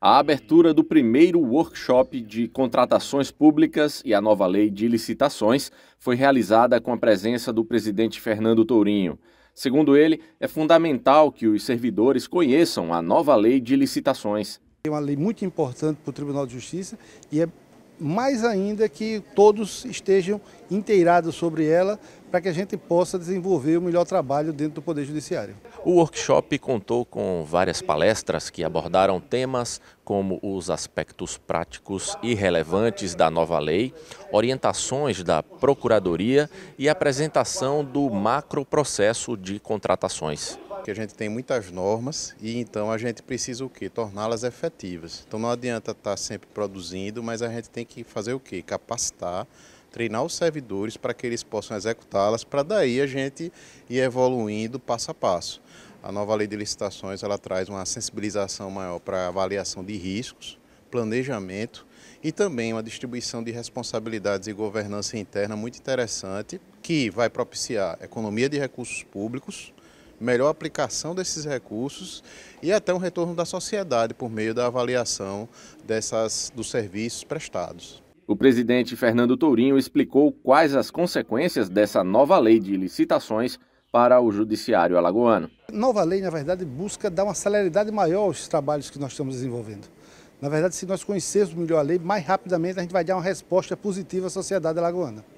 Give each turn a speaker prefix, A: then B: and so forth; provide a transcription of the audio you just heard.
A: a abertura do primeiro workshop de contratações públicas e a nova lei de licitações foi realizada com a presença do presidente Fernando Tourinho. Segundo ele, é fundamental que os servidores conheçam a nova lei de licitações.
B: É uma lei muito importante para o Tribunal de Justiça e é mais ainda que todos estejam inteirados sobre ela para que a gente possa desenvolver o melhor trabalho dentro do Poder Judiciário.
A: O workshop contou com várias palestras que abordaram temas como os aspectos práticos e relevantes da nova lei, orientações da Procuradoria e apresentação do macroprocesso de contratações
C: que a gente tem muitas normas e então a gente precisa o quê? Torná-las efetivas. Então não adianta estar tá sempre produzindo, mas a gente tem que fazer o quê? Capacitar, treinar os servidores para que eles possam executá-las, para daí a gente ir evoluindo passo a passo. A nova lei de licitações ela traz uma sensibilização maior para avaliação de riscos, planejamento e também uma distribuição de responsabilidades e governança interna muito interessante, que vai propiciar economia de recursos públicos, melhor aplicação desses recursos e até um retorno da sociedade por meio da avaliação dessas, dos serviços prestados.
A: O presidente Fernando Tourinho explicou quais as consequências dessa nova lei de licitações para o judiciário alagoano.
B: Nova lei, na verdade, busca dar uma celeridade maior aos trabalhos que nós estamos desenvolvendo. Na verdade, se nós conhecermos melhor a lei, mais rapidamente a gente vai dar uma resposta positiva à
A: sociedade alagoana.